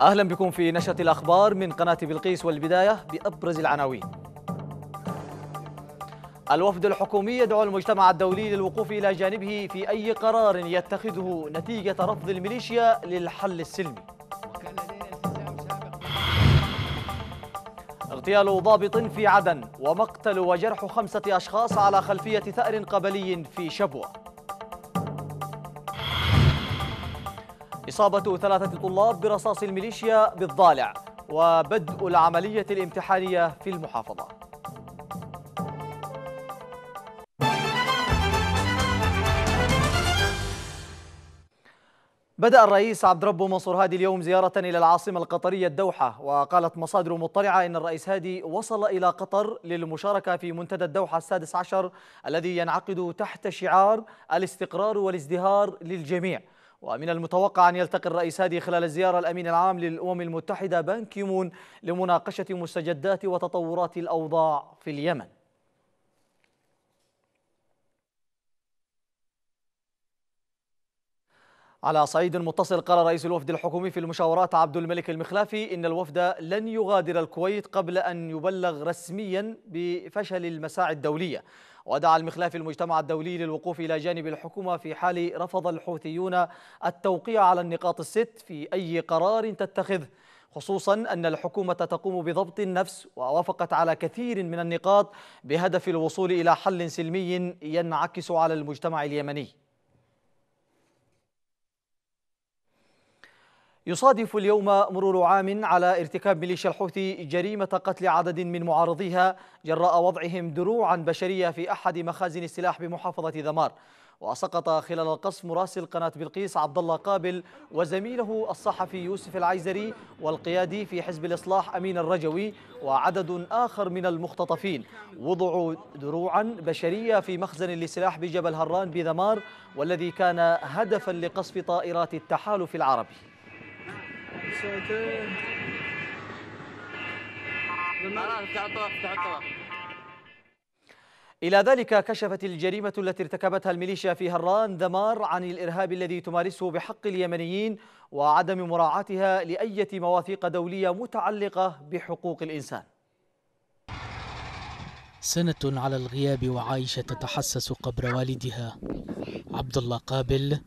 أهلا بكم في نشرة الأخبار من قناة بلقيس والبداية بأبرز العناوين الوفد الحكومي يدعو المجتمع الدولي للوقوف إلى جانبه في أي قرار يتخذه نتيجة رفض الميليشيا للحل السلمي اغتيال ضابط في عدن ومقتل وجرح خمسة أشخاص على خلفية ثأر قبلي في شبوة إصابة ثلاثة طلاب برصاص الميليشيا بالضالع وبدء العملية الامتحانية في المحافظة بدأ الرئيس عبد ربه منصور هادي اليوم زيارة إلى العاصمة القطرية الدوحة وقالت مصادر مطلعة إن الرئيس هادي وصل إلى قطر للمشاركة في منتدى الدوحة السادس عشر الذي ينعقد تحت شعار الاستقرار والازدهار للجميع ومن المتوقع أن يلتقي الرئيس هادي خلال الزيارة الأمين العام للأمم المتحدة بان كيمون لمناقشة مستجدات وتطورات الأوضاع في اليمن على صعيد متصل قال رئيس الوفد الحكومي في المشاورات عبد الملك المخلافي إن الوفد لن يغادر الكويت قبل أن يبلغ رسميا بفشل المساعي الدولية ودعا المخلاف المجتمع الدولي للوقوف إلى جانب الحكومة في حال رفض الحوثيون التوقيع على النقاط الست في أي قرار تتخذه خصوصا أن الحكومة تقوم بضبط النفس ووافقت على كثير من النقاط بهدف الوصول إلى حل سلمي ينعكس على المجتمع اليمني يصادف اليوم مرور عام على ارتكاب ميليشيا الحوثي جريمة قتل عدد من معارضيها جراء وضعهم دروعا بشرية في أحد مخازن السلاح بمحافظة ذمار وسقط خلال القصف مراسل قناة بلقيس عبد الله قابل وزميله الصحفي يوسف العيزري والقيادي في حزب الإصلاح أمين الرجوي وعدد آخر من المختطفين وضعوا دروعا بشرية في مخزن للسلاح بجبل هران بذمار والذي كان هدفا لقصف طائرات التحالف العربي إلى ذلك كشفت الجريمة التي ارتكبتها الميليشيا في هران دمار عن الإرهاب الذي تمارسه بحق اليمنيين وعدم مراعاتها لأية مواثيق دولية متعلقة بحقوق الإنسان سنة على الغياب وعائشة تتحسس قبر والدها عبد الله قابل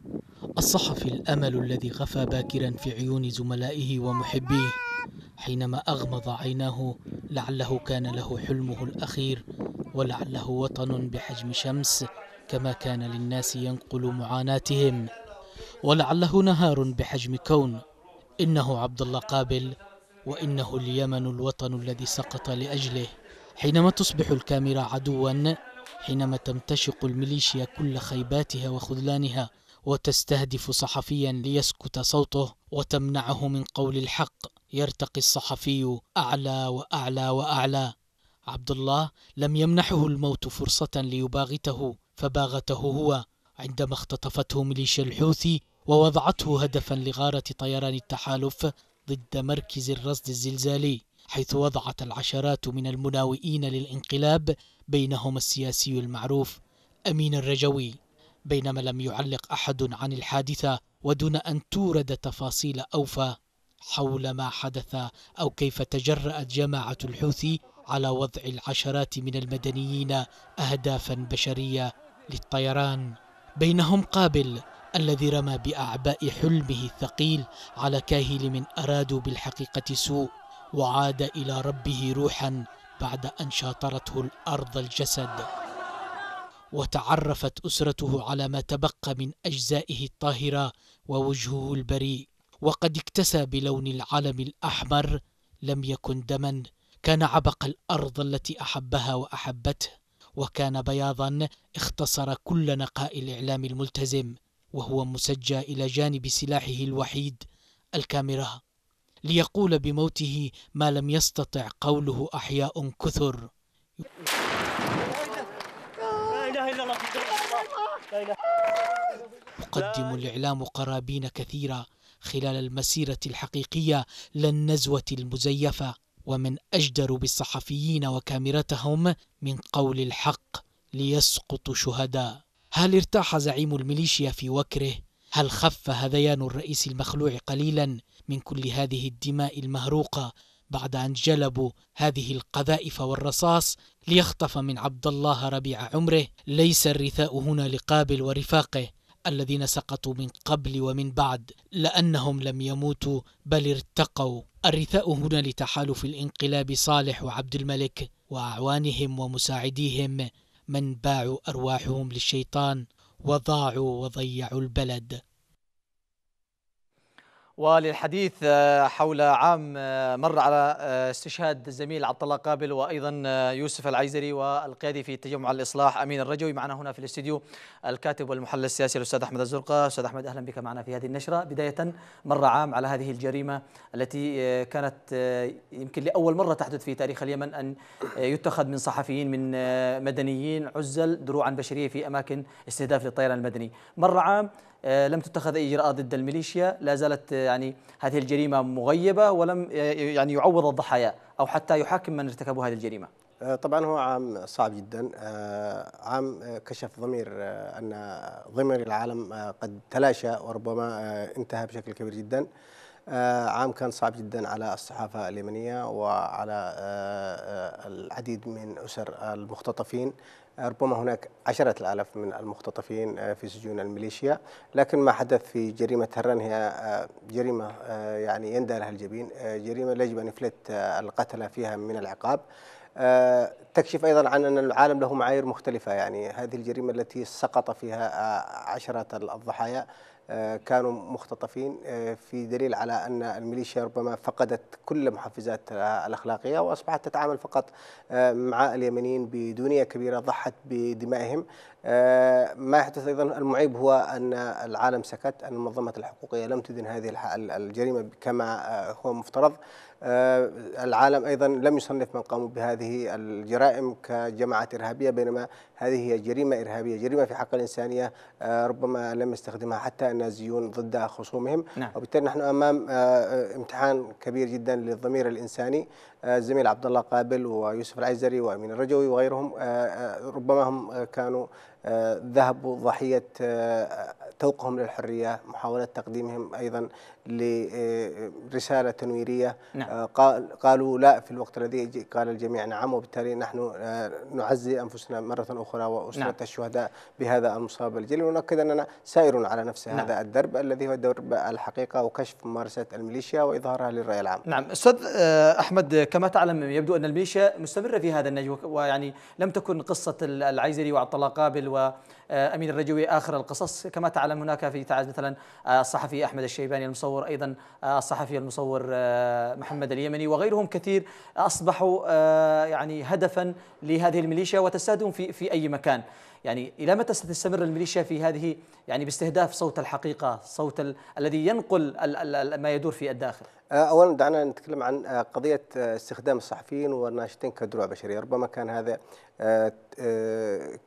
الصحفي الامل الذي غفى باكرا في عيون زملائه ومحبيه حينما اغمض عيناه لعله كان له حلمه الاخير ولعله وطن بحجم شمس كما كان للناس ينقل معاناتهم ولعله نهار بحجم كون انه عبد الله قابل وانه اليمن الوطن الذي سقط لاجله حينما تصبح الكاميرا عدوا حينما تمتشق الميليشيا كل خيباتها وخذلانها وتستهدف صحفيا ليسكت صوته وتمنعه من قول الحق يرتقي الصحفي اعلى واعلى واعلى عبد الله لم يمنحه الموت فرصه ليباغته فباغته هو عندما اختطفته ميليشيا الحوثي ووضعته هدفا لغاره طيران التحالف ضد مركز الرصد الزلزالي حيث وضعت العشرات من المناوئين للانقلاب بينهم السياسي المعروف امين الرجوي بينما لم يعلق احد عن الحادثه ودون ان تورد تفاصيل اوفى حول ما حدث او كيف تجرات جماعه الحوثي على وضع العشرات من المدنيين اهدافا بشريه للطيران بينهم قابل الذي رمى باعباء حلمه الثقيل على كاهل من ارادوا بالحقيقه سوء وعاد الى ربه روحا بعد ان شاطرته الارض الجسد وتعرفت اسرته على ما تبقى من اجزائه الطاهره ووجهه البريء وقد اكتسى بلون العلم الاحمر لم يكن دما كان عبق الارض التي احبها واحبته وكان بياضا اختصر كل نقاء الاعلام الملتزم وهو مسجى الى جانب سلاحه الوحيد الكاميرا ليقول بموته ما لم يستطع قوله احياء كثر يقدم الإعلام قرابين كثيرة خلال المسيرة الحقيقية للنزوة المزيفة ومن أجدر بالصحفيين وكاميرتهم من قول الحق ليسقط شهداء هل ارتاح زعيم الميليشيا في وكره؟ هل خف هذيان الرئيس المخلوع قليلا من كل هذه الدماء المهروقة بعد أن جلبوا هذه القذائف والرصاص ليخطف من عبد الله ربيع عمره ليس الرثاء هنا لقابل ورفاقه الذين سقطوا من قبل ومن بعد لأنهم لم يموتوا بل ارتقوا الرثاء هنا لتحالف الانقلاب صالح وعبد الملك وأعوانهم ومساعديهم من باعوا أرواحهم للشيطان وضاعوا وضيعوا البلد وللحديث آه، حول عام آه، مر على آه، استشهاد الزميل عبد الله قابل وايضا يوسف العيزري والقيادي في تجمع الاصلاح امين الرجوي معنا هنا في الاستديو الكاتب والمحلل السياسي الاستاذ احمد الزرقه استاذ احمد اهلا بك معنا في هذه النشره بدايه مر عام على هذه الجريمه التي كانت يمكن لاول مره تحدث في تاريخ اليمن ان يتخذ من صحفيين من مدنيين عزل دروعا بشريه في اماكن استهداف للطيران المدني مر عام آه، لم تتخذ أي إجراءات ضد الميليشيا لا زالت آه، يعني هذه الجريمة مغيبة ولم آه، يعني يعوض الضحايا أو حتى يحاكم من ارتكبوا هذه الجريمة طبعا هو عام صعب جدا عام كشف ضمير أن ضمير العالم قد تلاشى وربما انتهى بشكل كبير جدا عام كان صعب جدا على الصحافة اليمنية وعلى العديد من أسر المختطفين ربما هناك عشرة الآلاف من المختطفين آه، في سجون الميليشيا لكن ما حدث في جريمة هران هي آه، جريمة آه، يعني يندى لها الجبين جريمة يجب أن يفلت القتلة فيها من العقاب تكشف أيضا عن أن العالم له معايير مختلفة يعني هذه الجريمة التي سقط فيها عشرة الضحايا آه، كانوا مختطفين آه، في دليل على أن الميليشيا ربما فقدت كل محفزاتها الأخلاقية وأصبحت تتعامل فقط آه، مع اليمنيين بدونية كبيرة ضحت بدمائهم آه، ما يحدث ايضا المعيب هو ان العالم سكت ان المنظمات الحقوقيه لم تدن هذه الجريمه كما آه، هو مفترض آه، العالم ايضا لم يصنف من قاموا بهذه الجرائم كجماعات ارهابيه بينما هذه هي جريمه ارهابيه، جريمه في حق الانسانيه ربما لم يستخدمها حتى النازيون ضد خصومهم، نعم. وبالتالي نحن امام امتحان كبير جدا للضمير الانساني، الزميل عبد الله قابل ويوسف العيزري وامين الرجوي وغيرهم ربما هم كانوا ذهبوا ضحية آه، توقهم للحرية محاولة تقديمهم أيضا لرسالة آه، تنويرية نعم. آه، قالوا لا في الوقت الذي قال الجميع نعم وبالتالي نحن نعزي أنفسنا مرة أخرى وأسرة نعم. الشهداء بهذا المصاب الجليل ونؤكد أننا سائر على نفس نعم. هذا الدرب الذي هو درب الحقيقة وكشف ممارسة الميليشيا وإظهارها للرأي العام نعم أستاذ أحمد كما تعلم يبدو أن الميليشيا مستمرة في هذا النهج ويعني لم تكن قصة العيزري وعبد الله قابل were آه، أمين الرجوي آخر القصص كما تعلم هناك في تعز مثلا آه، الصحفي أحمد الشيباني المصور أيضا آه، الصحفي المصور محمد اليمني وغيرهم كثير أصبحوا يعني هدفا لهذه الميليشيا وتستهدفهم في, في أي مكان يعني إلى متى ستستمر الميليشيا في هذه يعني باستهداف صوت الحقيقة صوت ال الذي ينقل ال ال ما يدور في الداخل أولا دعنا نتكلم عن قضية استخدام الصحفيين والناشطين كدروع بشرية ربما كان هذا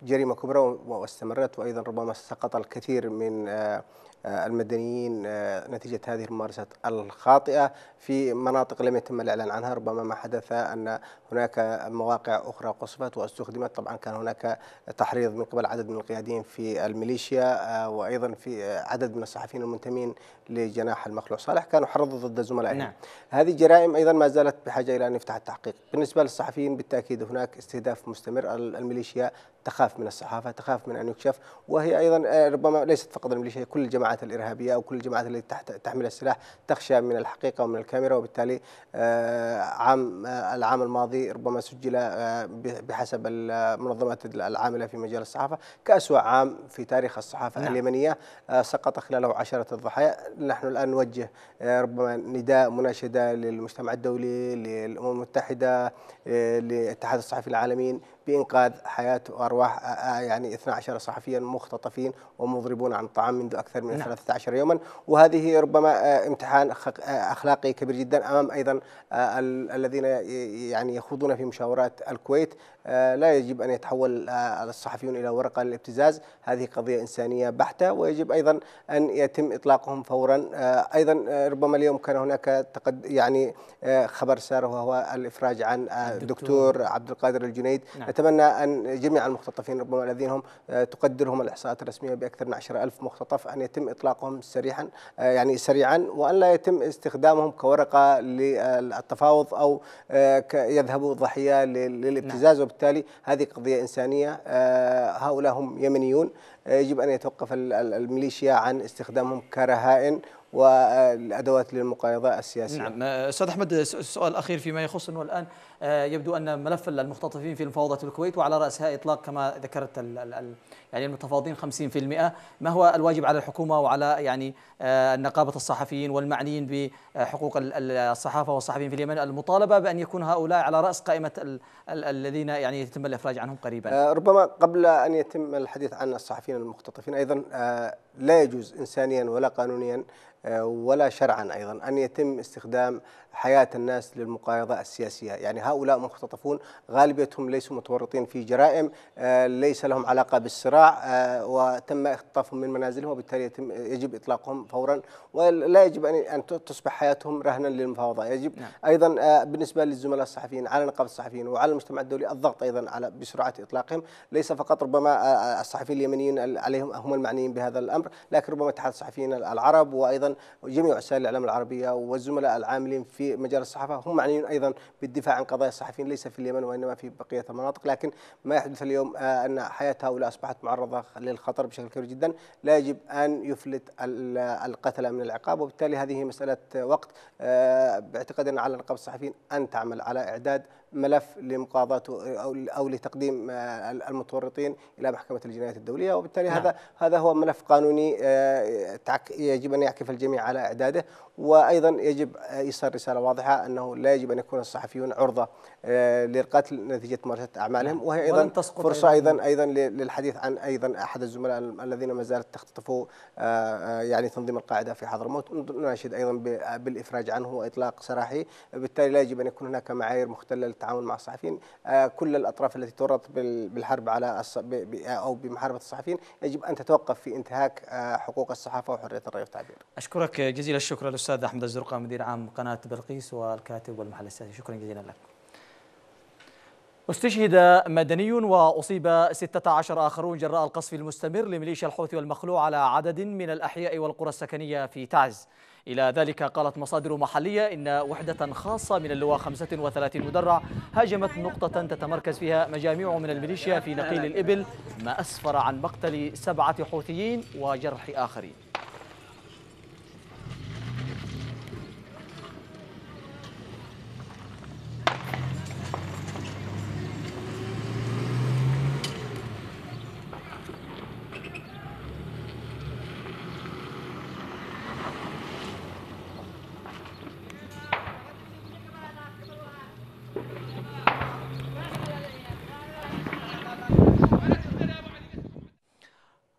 جريمة كبرى واستمر استمرت وأيضا ربما سقط الكثير من آه، آه، المدنيين آه، نتيجة هذه الممارسة الخاطئة في مناطق لم يتم الإعلان عنها ربما ما حدث أن هناك مواقع أخرى قصفت واستخدمت طبعا كان هناك تحريض من قبل عدد من القياديين في الميليشيا وأيضا في عدد من الصحفيين المنتمين لجناح المخلوع صالح كانوا حرضوا ضد زملائهم نعم. هذه الجرائم أيضا ما زالت بحاجة إلى أن يفتح التحقيق بالنسبة للصحفيين بالتأكيد هناك استهداف مستمر الميليشيا تخاف من الصحافة تخاف من أن يكشف وهي أيضا آه، ربما ليست فقط الميليشيا كل الجماعات الإرهابية أو كل الجماعات التي تحمل السلاح تخشى من الحقيقة ومن الكاميرا وبالتالي آه، عام آه، العام الماضي ربما سجل بحسب المنظمات العاملة في مجال الصحافة كأسوأ عام في تاريخ الصحافة نعم. اليمنية سقط خلاله عشرة الضحايا نحن الآن نوجه آه، ربما نداء مناشدة للمجتمع الدولي للأمم المتحدة آه، للاتحاد الصحفي العالمين بإنقاذ حياة وأرواح آه، آه، يعني 12 صحفيا مختطفين ومضربون عن الطعام منذ أكثر من نعم. 13 يوما وهذه ربما آه، امتحان أخلاقي كبير جدا أمام أيضا الذين يعني يخوضون في مشاورات الكويت لا يجب أن يتحول الصحفيون إلى ورقة للابتزاز هذه قضية إنسانية بحتة ويجب أيضا أن يتم إطلاقهم فورا أيضا ربما اليوم كان هناك تقد يعني خبر سار وهو الإفراج عن الدكتور عبد القادر الجنيد نعم. أتمنى أن جميع المختطفين ربما الذين هم آه، تقدرهم الإحصاءات الرسمية بأكثر من 10000 مختطف أن يتم إطلاقهم سريعا آه، يعني سريعا وأن لا يتم استخدامهم كورقة للتفاوض أو آه، يذهبوا ضحية للابتزاز نعم. وبالتالي هذه قضية إنسانية هؤلاء هم يمنيون يجب أن يتوقف الميليشيا عن استخدامهم كرهائن والادوات للمقايضه السياسيه. نعم استاذ احمد السؤال الاخير فيما يخص انه الان آه، يبدو أن ملف المختطفين في مفاوضات الكويت وعلى رأسها إطلاق كما ذكرت يعني المتفاوضين 50% ما هو الواجب على الحكومة وعلى يعني آه، نقابة الصحفيين والمعنيين بحقوق الصحافة والصحفيين في اليمن المطالبة بأن يكون هؤلاء على رأس قائمة الذين يعني يتم الإفراج عنهم قريبا آه، ربما قبل أن يتم الحديث عن الصحفيين المختطفين أيضا لا يجوز إنسانيا ولا قانونيا ولا شرعا أيضا أن يتم استخدام حياة الناس للمقايضة السياسية يعني هؤلاء مختطفون غالبيتهم ليسوا متورطين في جرائم آه، ليس لهم علاقة بالصراع آه، وتم اختطافهم من منازلهم وبالتالي يتم يجب إطلاقهم فورا ولا يجب أن تصبح حياتهم رهنا للمفاوضة يجب نعم. أيضا آه، بالنسبة للزملاء الصحفيين على نقابة الصحفيين وعلى المجتمع الدولي الضغط أيضا على بسرعة إطلاقهم ليس فقط ربما الصحفيين اليمنيين عليهم هم المعنيين بهذا الأمر لكن ربما اتحاد الصحفيين العرب وأيضا جميع وسائل الإعلام العربية والزملاء العاملين في في مجال الصحافه هم معنيون ايضا بالدفاع عن قضايا الصحفيين ليس في اليمن وانما في بقيه المناطق لكن ما يحدث اليوم آه، ان حياه هؤلاء اصبحت معرضه للخطر بشكل كبير جدا لا يجب ان يفلت القتله من العقاب وبالتالي هذه مساله وقت ان آه، على نقابه الصحفيين ان تعمل على اعداد ملف لمقاضاته أو, لتقديم آه، المتورطين إلى محكمة الجنايات الدولية وبالتالي نعم. هذا هذا هو ملف قانوني آه، يجب أن يعكف الجميع على إعداده وأيضا يجب إيصال آه، رسالة واضحة أنه لا يجب أن يكون الصحفيون عرضة آه، للقتل نتيجه ممارسه اعمالهم نعم. وهي ايضا فرصه ايضا ايضا للحديث عن ايضا احد الزملاء الذين ما زالت تختطف آه، آه، يعني تنظيم القاعده في حضرموت نناشد ايضا بالافراج عنه واطلاق سراحه بالتالي لا يجب ان يكون هناك معايير مختله للتعامل مع الصحفيين كل الاطراف التي تورط بالحرب على او بمحاربه الصحفيين يجب ان تتوقف في انتهاك حقوق الصحافه وحريه الراي والتعبير. اشكرك جزيل الشكر الاستاذ احمد الزرقاء مدير عام قناه بلقيس والكاتب والمحلل السياسي شكرا جزيلا لك. استشهد مدني وأصيب 16 آخرون جراء القصف المستمر لميليشيا الحوثي والمخلوع على عدد من الأحياء والقرى السكنية في تعز إلى ذلك قالت مصادر محلية إن وحدة خاصة من اللواء 35 مدرع هاجمت نقطة تتمركز فيها مجاميع من الميليشيا في نقيل الإبل ما أسفر عن مقتل سبعة حوثيين وجرح آخرين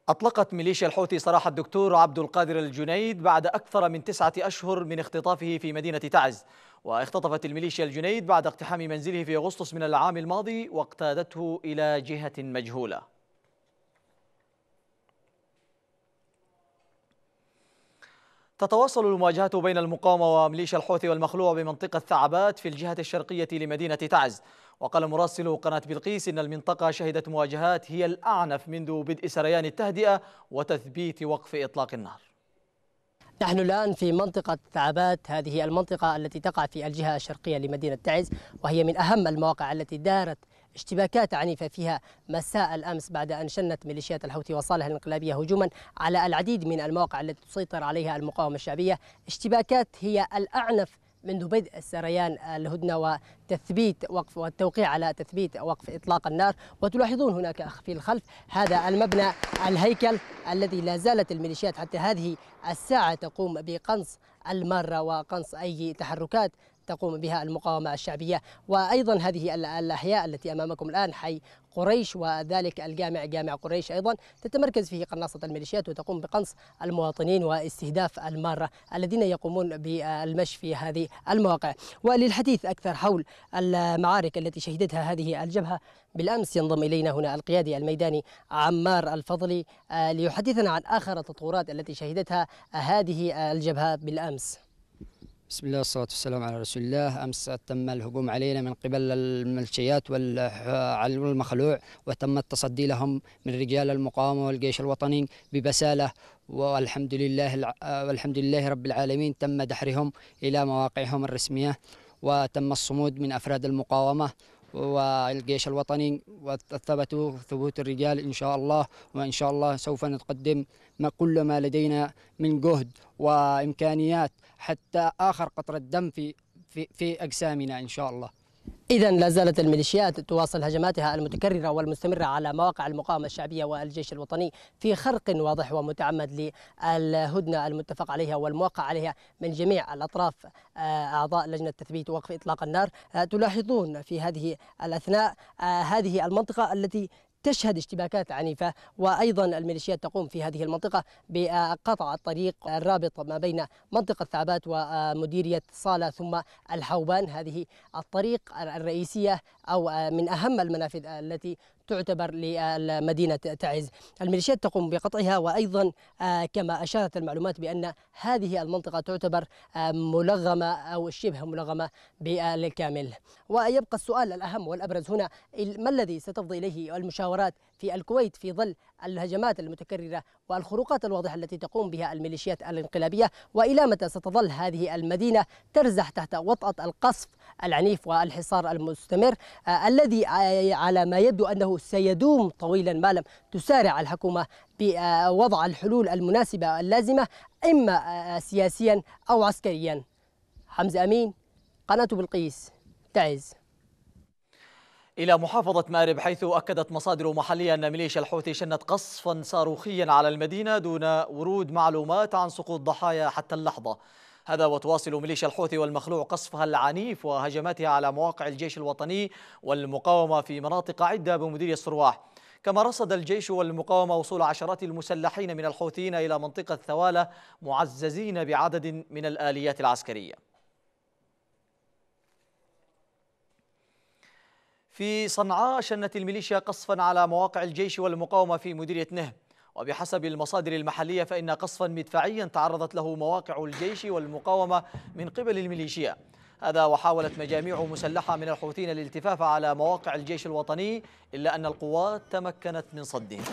أطلقت ميليشيا الحوثي سراح الدكتور عبد القادر الجنيد بعد أكثر من تسعة أشهر من اختطافه في مدينة تعز واختطفت الميليشيا الجنيد بعد اقتحام منزله في أغسطس من العام الماضي واقتادته إلى جهة مجهولة تتواصل المواجهات بين المقاومة وميليشيا الحوثي والمخلوع بمنطقة ثعبات في الجهة الشرقية لمدينة تعز وقال مراسل قناة بلقيس إن المنطقة شهدت مواجهات هي الأعنف منذ بدء سريان التهدئة وتثبيت وقف إطلاق النار نحن الآن في منطقة ثعبات هذه المنطقة التي تقع في الجهة الشرقية لمدينة تعز وهي من أهم المواقع التي دارت اشتباكات عنيفة فيها مساء الأمس بعد أن شنت ميليشيات الحوثي وصالح الانقلابية هجوما على العديد من المواقع التي تسيطر عليها المقاومة الشعبية اشتباكات هي الأعنف منذ بدء سريان الهدنة وتثبيت وقف والتوقيع على تثبيت وقف إطلاق النار وتلاحظون هناك في الخلف هذا المبنى الهيكل الذي لا زالت الميليشيات حتى هذه الساعة تقوم بقنص المارة وقنص أي تحركات تقوم بها المقاومة الشعبية وأيضا هذه الأحياء التي أمامكم الآن حي قريش وذلك الجامع جامع قريش أيضا تتمركز فيه قناصة الميليشيات وتقوم بقنص المواطنين واستهداف المارة الذين يقومون بالمشي في هذه المواقع وللحديث أكثر حول المعارك التي شهدتها هذه الجبهة بالأمس ينضم إلينا هنا القيادي الميداني عمار الفضلي آه، ليحدثنا عن آخر التطورات التي شهدتها هذه الجبهة بالأمس بسم الله والصلاة والسلام على رسول الله أمس تم الهجوم علينا من قبل الملشيات والمخلوع وتم التصدي لهم من رجال المقاومة والجيش الوطني ببسالة والحمد لله والحمد لله رب العالمين تم دحرهم إلى مواقعهم الرسمية وتم الصمود من أفراد المقاومة والجيش الوطني وثبتوا ثبوت الرجال إن شاء الله وإن شاء الله سوف نقدم ما كل ما لدينا من جهد وإمكانيات حتى آخر قطرة دم في في, في أجسامنا إن شاء الله إذا لا زالت الميليشيات تواصل هجماتها المتكررة والمستمرة على مواقع المقاومة الشعبية والجيش الوطني في خرق واضح ومتعمد للهدنة المتفق عليها والموقع عليها من جميع الأطراف آه، أعضاء لجنة تثبيت وقف إطلاق النار آه، تلاحظون في هذه الأثناء آه، هذه المنطقة التي تشهد اشتباكات عنيفة وأيضا الميليشيات تقوم في هذه المنطقة بقطع الطريق الرابط ما بين منطقة ثعبات ومديرية صالة ثم الحوبان هذه الطريق الرئيسية أو من أهم المنافذ التي تعتبر لمدينة تعز الميليشيات تقوم بقطعها وأيضا آه، كما أشارت المعلومات بأن هذه المنطقة تعتبر آه، ملغمة أو شبه ملغمة بالكامل ويبقى السؤال الأهم والأبرز هنا ما الذي ستفضي إليه المشاورات في الكويت في ظل الهجمات المتكررة والخروقات الواضحة التي تقوم بها الميليشيات الانقلابية وإلى متى ستظل هذه المدينة ترزح تحت وطأة القصف العنيف والحصار المستمر آه الذي آه، على ما يبدو أنه سيدوم طويلا ما لم تسارع الحكومة بوضع آه، الحلول المناسبة اللازمة إما آه، سياسيا أو عسكريا حمزة أمين قناة بلقيس تعز إلى محافظة مأرب حيث أكدت مصادر محلية أن ميليشيا الحوثي شنت قصفا صاروخيا على المدينة دون ورود معلومات عن سقوط ضحايا حتى اللحظة هذا وتواصل ميليشيا الحوثي والمخلوع قصفها العنيف وهجماتها على مواقع الجيش الوطني والمقاومة في مناطق عدة بمديرية الصرواح كما رصد الجيش والمقاومة وصول عشرات المسلحين من الحوثيين إلى منطقة ثوالة معززين بعدد من الآليات العسكرية في صنعاء شنت الميليشيا قصفا على مواقع الجيش والمقاومة في مديرية نه وبحسب المصادر المحلية فإن قصفا مدفعيا تعرضت له مواقع الجيش والمقاومة من قبل الميليشيا هذا وحاولت مجاميع مسلحة من الحوثيين الالتفاف على مواقع الجيش الوطني إلا أن القوات تمكنت من صدهم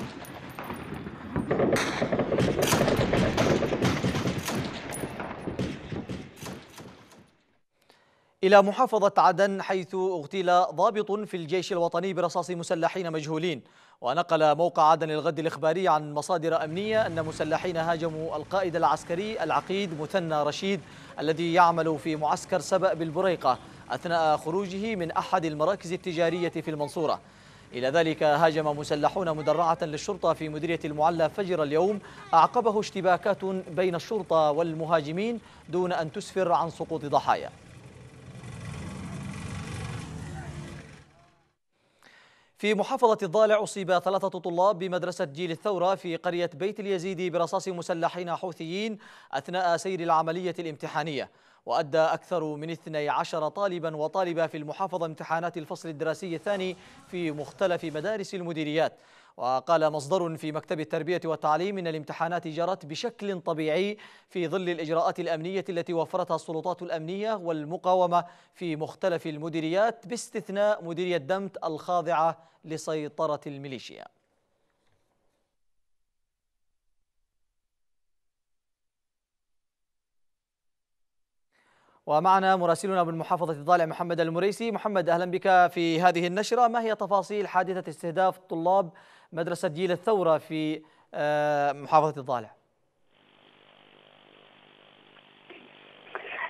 إلى محافظة عدن حيث اغتيل ضابط في الجيش الوطني برصاص مسلحين مجهولين ونقل موقع عدن الغد الإخباري عن مصادر أمنية أن مسلحين هاجموا القائد العسكري العقيد مثنى رشيد الذي يعمل في معسكر سبأ بالبريقة أثناء خروجه من أحد المراكز التجارية في المنصورة إلى ذلك هاجم مسلحون مدرعة للشرطة في مديرية المعلى فجر اليوم أعقبه اشتباكات بين الشرطة والمهاجمين دون أن تسفر عن سقوط ضحايا في محافظة الضالع أصيب ثلاثة طلاب بمدرسة جيل الثورة في قرية بيت اليزيد برصاص مسلحين حوثيين أثناء سير العملية الامتحانية وأدى أكثر من 12 طالبا وطالبة في المحافظة امتحانات الفصل الدراسي الثاني في مختلف مدارس المديريات وقال مصدر في مكتب التربية والتعليم أن الامتحانات جرت بشكل طبيعي في ظل الإجراءات الأمنية التي وفرتها السلطات الأمنية والمقاومة في مختلف المديريات باستثناء مديرية دمت الخاضعة لسيطرة الميليشيا ومعنا مراسلنا من محافظة الضالع محمد المريسي محمد أهلا بك في هذه النشرة ما هي تفاصيل حادثة استهداف الطلاب مدرسة جيل الثورة في آه، محافظة الضالع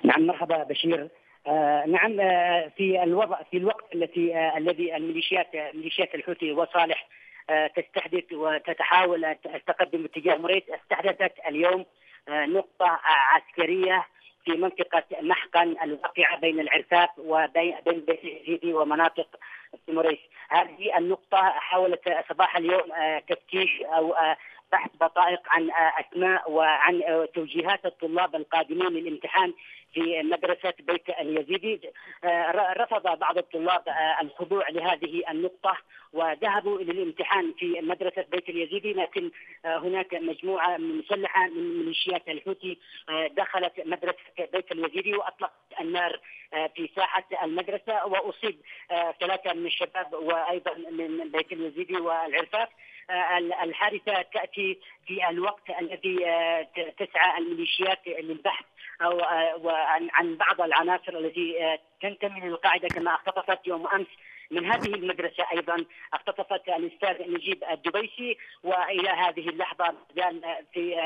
نعم مرحبا بشير آه نعم آه في الوضع في الوقت التي آه الذي الميليشيات ميليشيات الحوثي وصالح آه، تستحدث وتتحاول التقدم باتجاه اتجاه مريت استحدثت اليوم آه، نقطه عسكريه في منطقة محقن الواقعة بين العرفات وبين بين بيت ومناطق التمريش هذه النقطة حاولت صباح اليوم آه، تفتيش أو آه، تحت بطائق عن اسماء وعن توجيهات الطلاب القادمين للامتحان في مدرسة بيت اليزيدي رفض بعض الطلاب الخضوع لهذه النقطة وذهبوا إلى الامتحان في مدرسة بيت اليزيدي لكن هناك مجموعة مسلحة من ميليشيات الحوثي دخلت مدرسة بيت اليزيدي وأطلقت النار في ساحة المدرسة وأصيب ثلاثة من الشباب وأيضا من بيت اليزيدي والعرفات آه، الحادثه تاتي في الوقت الذي آه، تسعى الميليشيات للبحث او آه، عن بعض العناصر التي تنتمي للقاعده كما اختطفت يوم امس من هذه المدرسة أيضا اختطفت الأستاذ نجيب الدبيسي وإلى هذه اللحظة في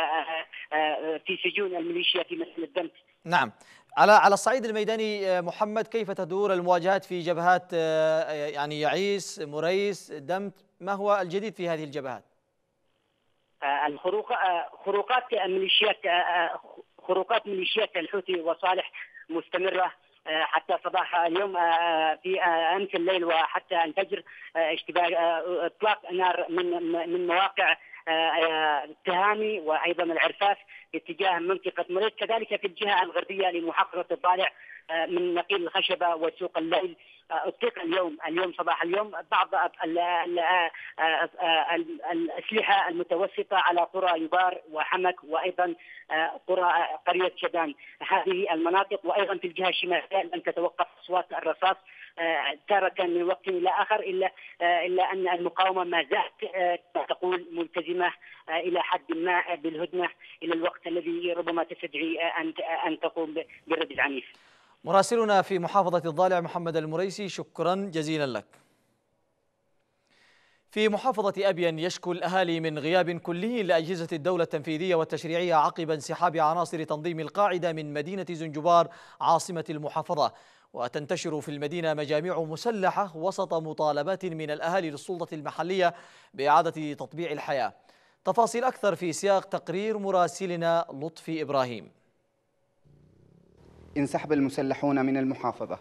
في سجون الميليشيا في مسجد الدمس نعم على على الصعيد الميداني آه، محمد كيف تدور المواجهات في جبهات آه، آه، يعني يعيس مريس دمت ما هو الجديد في هذه الجبهات؟ الخروق خروقات ميليشيات خروقات ميليشيات الحوثي وصالح مستمره حتى صباح اليوم في امس الليل وحتى الفجر اشتباك اطلاق نار من من مواقع التهامي وايضا العرفاس اتجاه منطقه مريت كذلك في الجهه الغربيه لمحافظه الضالع من نقيل الخشبه وسوق الليل آه، اطلق اليوم اليوم صباح اليوم بعض آه، آه، الاسلحه المتوسطه على قرى يبار وحمك وايضا قرى قريه شبان هذه المناطق وايضا في الجهه الشماليه لم تتوقف اصوات الرصاص تارة من وقت إلى آخر إلا إلا أن المقاومة ما زالت تقول ملتزمة إلى حد ما بالهدنة إلى الوقت الذي ربما تستدعي أن أن تقوم برد العنيف. مراسلنا في محافظة الضالع محمد المريسي شكرا جزيلا لك في محافظة أبين يشكو الأهالي من غياب كلي لأجهزة الدولة التنفيذية والتشريعية عقب انسحاب عناصر تنظيم القاعدة من مدينة زنجبار عاصمة المحافظة وتنتشر في المدينة مجاميع مسلحة وسط مطالبات من الأهالي للسلطة المحلية بإعادة تطبيع الحياة تفاصيل أكثر في سياق تقرير مراسلنا لطفي إبراهيم انسحب المسلحون من المحافظة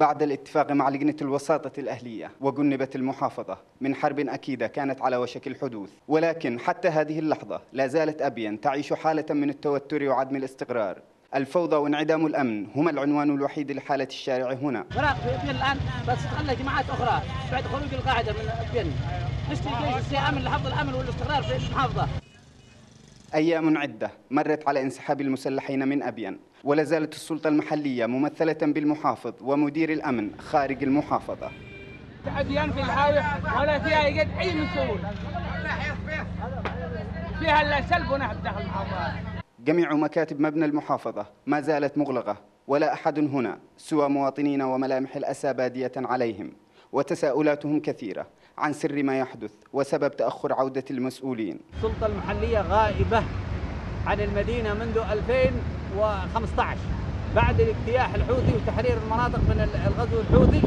بعد الاتفاق مع لجنة الوساطة الأهلية وجنبت المحافظة من حرب أكيدة كانت على وشك الحدوث ولكن حتى هذه اللحظة لا زالت أبين تعيش حالة من التوتر وعدم الاستقرار الفوضى وانعدام الامن هما العنوان الوحيد لحاله الشارع هنا. العراق في الان بتستغلها جماعات اخرى بعد خروج القاعده من البن. نشتري جيش امن لحفظ الامن والاستقرار في المحافظه. ايام عده مرت على انسحاب المسلحين من ابين ولا زالت السلطة المحلية ممثلة بالمحافظ ومدير الأمن خارج المحافظة عديان في الحاوية ولا فيها يجد أي مسؤول فيها لا سلب ونحب داخل المحافظة جميع مكاتب مبنى المحافظة ما زالت مغلقة ولا أحد هنا سوى مواطنين وملامح الأسى بادية عليهم وتساؤلاتهم كثيرة عن سر ما يحدث وسبب تأخر عودة المسؤولين السلطة المحلية غائبة عن المدينة منذ 2000 2015 بعد الاجتياح الحوثي وتحرير المناطق من الغزو الحوثي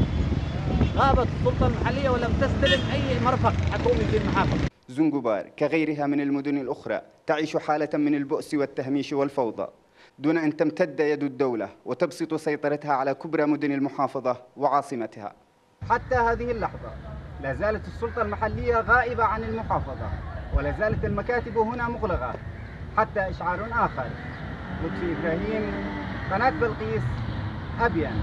غابت السلطة المحلية ولم تستلم أي مرفق حكومي في المحافظة زنجبار كغيرها من المدن الأخرى تعيش حالة من البؤس والتهميش والفوضى دون أن تمتد يد الدولة وتبسط سيطرتها على كبرى مدن المحافظة وعاصمتها حتى هذه اللحظة لا زالت السلطة المحلية غائبة عن المحافظة ولا زالت المكاتب هنا مغلقة حتى إشعار آخر لطفي إبراهيم قناة بلقيس أبيان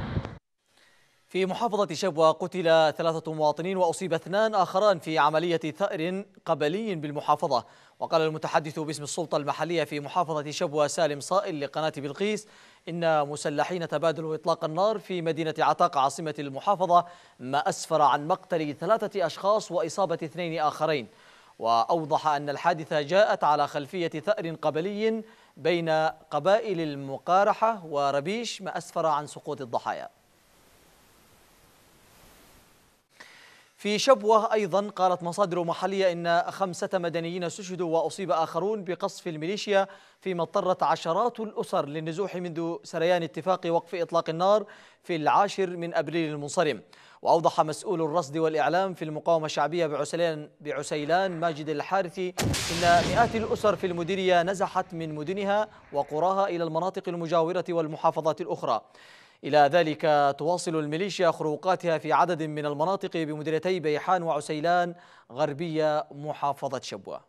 في محافظة شبوة قتل ثلاثة مواطنين وأصيب اثنان آخران في عملية ثأر قبلي بالمحافظة وقال المتحدث باسم السلطة المحلية في محافظة شبوة سالم صائل لقناة بلقيس إن مسلحين تبادلوا إطلاق النار في مدينة عتاق عاصمة المحافظة ما أسفر عن مقتل ثلاثة أشخاص وإصابة اثنين آخرين وأوضح أن الحادثة جاءت على خلفية ثأر قبلي بين قبائل المقارحة وربيش ما أسفر عن سقوط الضحايا في شبوة أيضا قالت مصادر محلية إن خمسة مدنيين استشهدوا وأصيب آخرون بقصف الميليشيا فيما اضطرت عشرات الأسر للنزوح منذ سريان اتفاق وقف إطلاق النار في العاشر من أبريل المنصرم وأوضح مسؤول الرصد والإعلام في المقاومة الشعبية بعسيلان, بعسيلان ماجد الحارثي إن مئات الأسر في المديرية نزحت من مدنها وقراها إلى المناطق المجاورة والمحافظات الأخرى إلى ذلك تواصل الميليشيا خروقاتها في عدد من المناطق بمديرتي بيحان وعسيلان غربية محافظة شبوة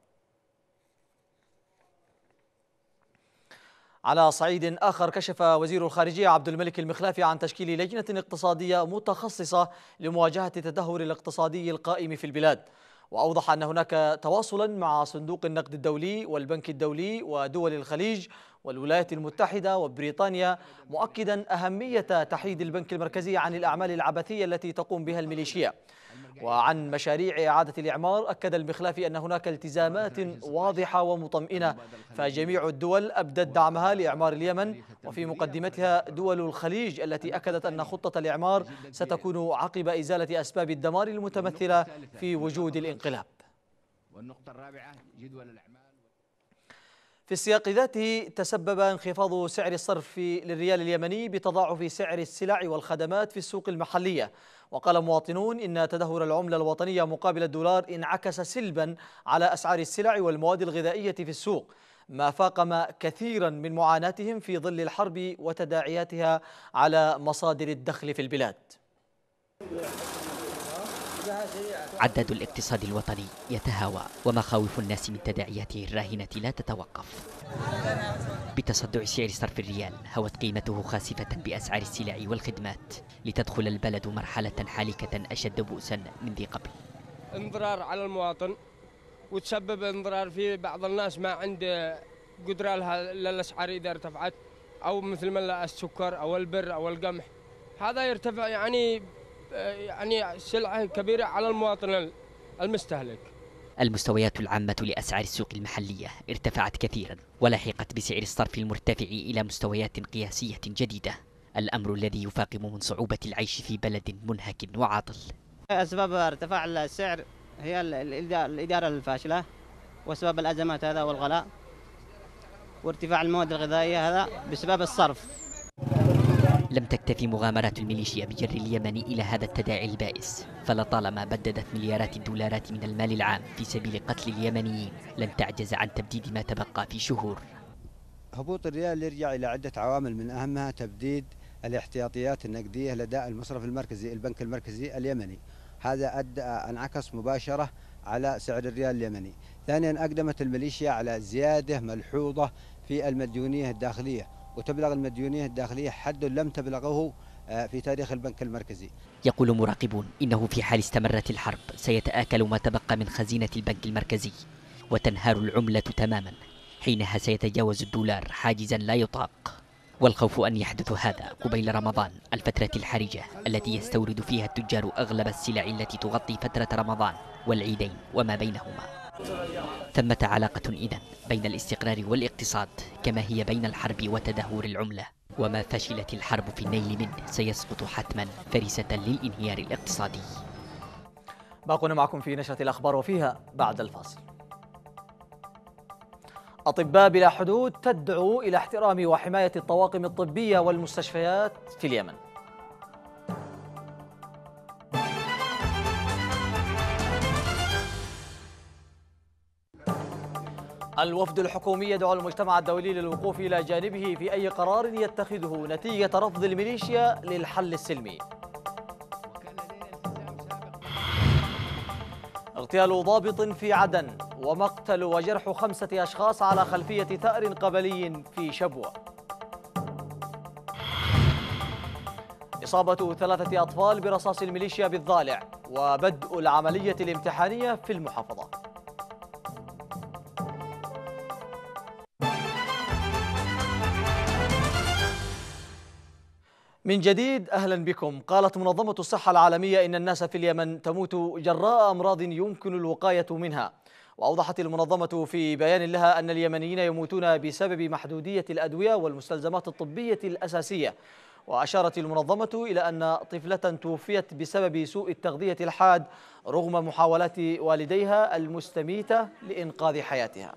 على صعيد آخر كشف وزير الخارجية عبد الملك المخلافي عن تشكيل لجنة اقتصادية متخصصة لمواجهة التدهور الاقتصادي القائم في البلاد وأوضح أن هناك تواصلا مع صندوق النقد الدولي والبنك الدولي ودول الخليج والولايات المتحدة وبريطانيا مؤكدا أهمية تحييد البنك المركزي عن الأعمال العبثية التي تقوم بها الميليشيا وعن مشاريع إعادة الإعمار أكد المخلافي أن هناك التزامات واضحة ومطمئنة فجميع الدول أبدت دعمها لإعمار اليمن وفي مقدمتها دول الخليج التي أكدت أن خطة الإعمار ستكون عقب إزالة أسباب الدمار المتمثلة في وجود الانقلاب والنقطة الرابعة جدول الإعمار في السياق ذاته تسبب انخفاض سعر الصرف للريال اليمني بتضاعف سعر السلع والخدمات في السوق المحلية وقال مواطنون إن تدهور العملة الوطنية مقابل الدولار انعكس سلبا على أسعار السلع والمواد الغذائية في السوق ما فاقم كثيرا من معاناتهم في ظل الحرب وتداعياتها على مصادر الدخل في البلاد عداد الاقتصاد الوطني يتهاوى ومخاوف الناس من تداعياته الراهنة لا تتوقف بتصدع سعر صرف الريال هوت قيمته خاسفة بأسعار السلع والخدمات لتدخل البلد مرحلة حالكة أشد بؤسا من ذي قبل انضرار على المواطن وتسبب انضرار في بعض الناس ما عنده قدرة لها للأسعار إذا ارتفعت أو مثل ما السكر أو البر أو القمح هذا يرتفع يعني يعني سلعة كبيرة على المواطن المستهلك المستويات العامة لأسعار السوق المحلية ارتفعت كثيرا ولحقت بسعر الصرف المرتفع إلى مستويات قياسية جديدة الأمر الذي يفاقم من صعوبة العيش في بلد منهك وعاطل أسباب ارتفاع السعر هي الإدارة الفاشلة وأسباب الأزمات هذا والغلاء وارتفاع المواد الغذائية هذا بسبب الصرف لم تكتفي مغامرات الميليشيا بجر اليمن إلى هذا التداعي البائس فلطالما بددت مليارات الدولارات من المال العام في سبيل قتل اليمنيين لن تعجز عن تبديد ما تبقى في شهور هبوط الريال يرجع إلى عدة عوامل من أهمها تبديد الاحتياطيات النقدية لدى المصرف المركزي البنك المركزي اليمني هذا أدى انعكس مباشرة على سعر الريال اليمني ثانيا أقدمت الميليشيا على زيادة ملحوظة في المديونية الداخلية وتبلغ المديونية الداخلية حد لم تبلغه آه، في تاريخ البنك المركزي يقول مراقبون إنه في حال استمرت الحرب سيتآكل ما تبقى من خزينة البنك المركزي وتنهار العملة تماما حينها سيتجاوز الدولار حاجزا لا يطاق والخوف أن يحدث هذا قبيل رمضان الفترة الحرجة التي يستورد فيها التجار أغلب السلع التي تغطي فترة رمضان والعيدين وما بينهما ثمة علاقة إذا بين الاستقرار والاقتصاد كما هي بين الحرب وتدهور العملة وما فشلت الحرب في النيل منه سيسقط حتما فريسة للانهيار الاقتصادي باقونا معكم في نشرة الأخبار وفيها بعد الفاصل أطباء بلا حدود تدعو إلى احترام وحماية الطواقم الطبية والمستشفيات في اليمن الوفد الحكومي يدعو المجتمع الدولي للوقوف إلى جانبه في أي قرار يتخذه نتيجة رفض الميليشيا للحل السلمي اغتيال ضابط في عدن ومقتل وجرح خمسة أشخاص على خلفية ثأر قبلي في شبوة إصابة ثلاثة أطفال برصاص الميليشيا بالضالع وبدء العملية الامتحانية في المحافظة من جديد أهلا بكم قالت منظمة الصحة العالمية إن الناس في اليمن تموت جراء أمراض يمكن الوقاية منها وأوضحت المنظمة في بيان لها أن اليمنيين يموتون بسبب محدودية الأدوية والمستلزمات الطبية الأساسية وأشارت المنظمة إلى أن طفلة توفيت بسبب سوء التغذية الحاد رغم محاولات والديها المستميتة لإنقاذ حياتها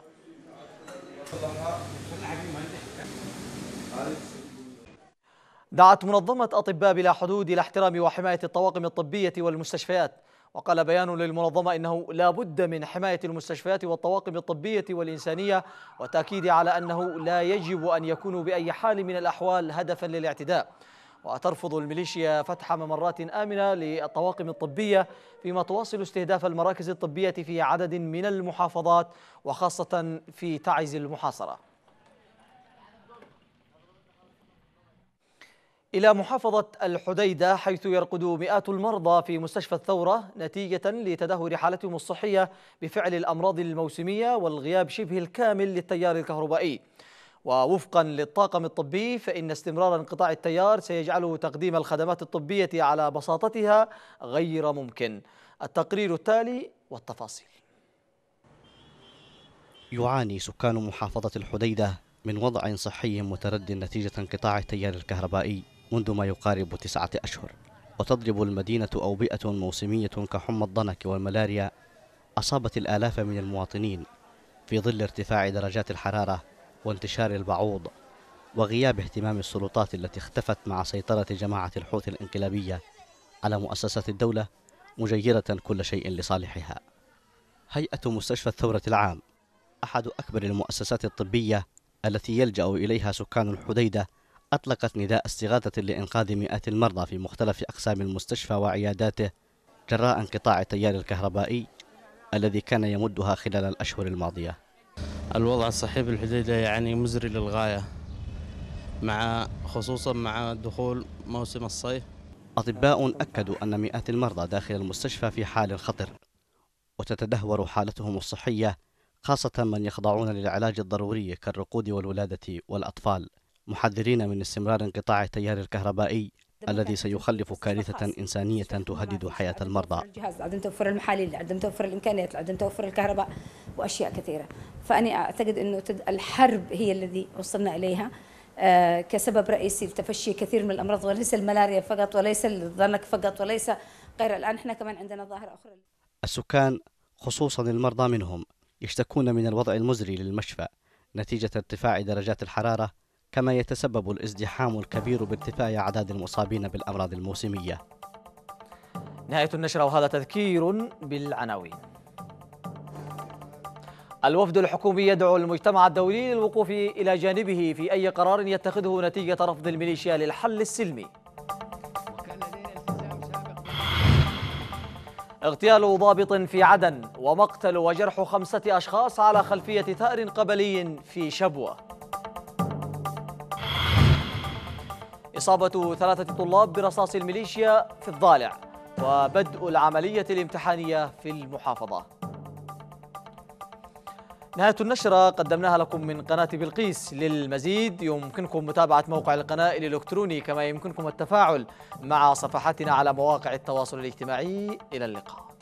دعت منظمة أطباء بلا حدود إلى احترام وحماية الطواقم الطبية والمستشفيات وقال بيان للمنظمة إنه لا بد من حماية المستشفيات والطواقم الطبية والإنسانية وتأكيد على أنه لا يجب أن يكونوا بأي حال من الأحوال هدفا للاعتداء وترفض الميليشيا فتح ممرات آمنة للطواقم الطبية فيما تواصل استهداف المراكز الطبية في عدد من المحافظات وخاصة في تعز المحاصرة إلى محافظة الحديدة حيث يرقد مئات المرضى في مستشفى الثورة نتيجة لتدهور حالتهم الصحية بفعل الأمراض الموسمية والغياب شبه الكامل للتيار الكهربائي ووفقا للطاقم الطبي فإن استمرار انقطاع التيار سيجعل تقديم الخدمات الطبية على بساطتها غير ممكن التقرير التالي والتفاصيل يعاني سكان محافظة الحديدة من وضع صحي متردد نتيجة انقطاع التيار الكهربائي منذ ما يقارب تسعة أشهر وتضرب المدينة أوبئة موسمية كحمى الضنك والملاريا أصابت الآلاف من المواطنين في ظل ارتفاع درجات الحرارة وانتشار البعوض وغياب اهتمام السلطات التي اختفت مع سيطرة جماعة الحوث الانقلابية على مؤسسات الدولة مجيرة كل شيء لصالحها هيئة مستشفى الثورة العام أحد أكبر المؤسسات الطبية التي يلجأ إليها سكان الحديدة أطلقت نداء استغاثة لإنقاذ مئات المرضى في مختلف أقسام المستشفى وعياداته جراء انقطاع التيار الكهربائي الذي كان يمدها خلال الأشهر الماضية الوضع الصحي في الحديدة يعني مزري للغاية مع خصوصا مع دخول موسم الصيف أطباء أكدوا أن مئات المرضى داخل المستشفى في حال خطر وتتدهور حالتهم الصحية خاصة من يخضعون للعلاج الضروري كالرقود والولادة والأطفال محذرين من استمرار انقطاع التيار الكهربائي الذي سيخلف كارثة إنسانية تهدد حياة المرضى الجهاز عدم توفر المحاليل عدم توفر الإمكانيات عدم توفر الكهرباء وأشياء كثيرة فأنا أعتقد أنه الحرب هي الذي وصلنا إليها آه، كسبب رئيسي لتفشي كثير من الأمراض وليس الملاريا فقط وليس الضنك فقط وليس غير الآن إحنا كمان عندنا ظاهرة أخرى السكان خصوصا المرضى منهم يشتكون من الوضع المزري للمشفى نتيجة ارتفاع درجات الحرارة كما يتسبب الازدحام الكبير بارتفاع أعداد المصابين بالأمراض الموسمية نهاية النشرة وهذا تذكير بالعناوين الوفد الحكومي يدعو المجتمع الدولي للوقوف إلى جانبه في أي قرار يتخذه نتيجة رفض الميليشيا للحل السلمي اغتيال ضابط في عدن ومقتل وجرح خمسة أشخاص على خلفية ثأر قبلي في شبوة إصابة ثلاثة طلاب برصاص الميليشيا في الضالع وبدء العملية الامتحانية في المحافظة نهاية النشرة قدمناها لكم من قناة بلقيس للمزيد يمكنكم متابعة موقع القناة الإلكتروني كما يمكنكم التفاعل مع صفحتنا على مواقع التواصل الاجتماعي إلى اللقاء